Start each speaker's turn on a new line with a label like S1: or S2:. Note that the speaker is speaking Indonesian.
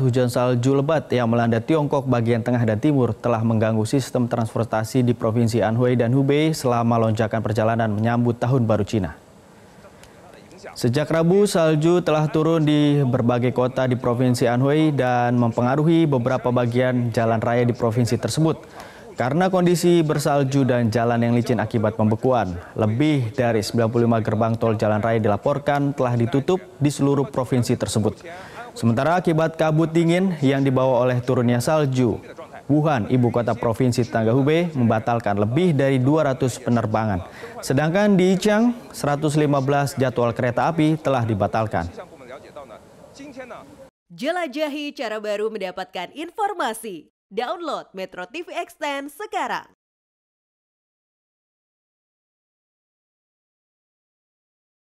S1: Hujan salju lebat yang melanda Tiongkok bagian tengah dan timur telah mengganggu sistem transportasi di provinsi Anhui dan Hubei selama lonjakan perjalanan menyambut Tahun Baru Cina. Sejak Rabu, salju telah turun di berbagai kota di provinsi Anhui dan mempengaruhi beberapa bagian jalan raya di provinsi tersebut. Karena kondisi bersalju dan jalan yang licin akibat pembekuan, lebih dari 95 gerbang tol jalan raya dilaporkan telah ditutup di seluruh provinsi tersebut. Sementara akibat kabut dingin yang dibawa oleh turunnya salju, Wuhan, ibu kota provinsi tetangga Hubei, membatalkan lebih dari 200 penerbangan. Sedangkan di Chang, 115 jadwal kereta api telah dibatalkan.
S2: Jelajahi
S3: cara baru mendapatkan informasi. Download Metro TV Extend sekarang.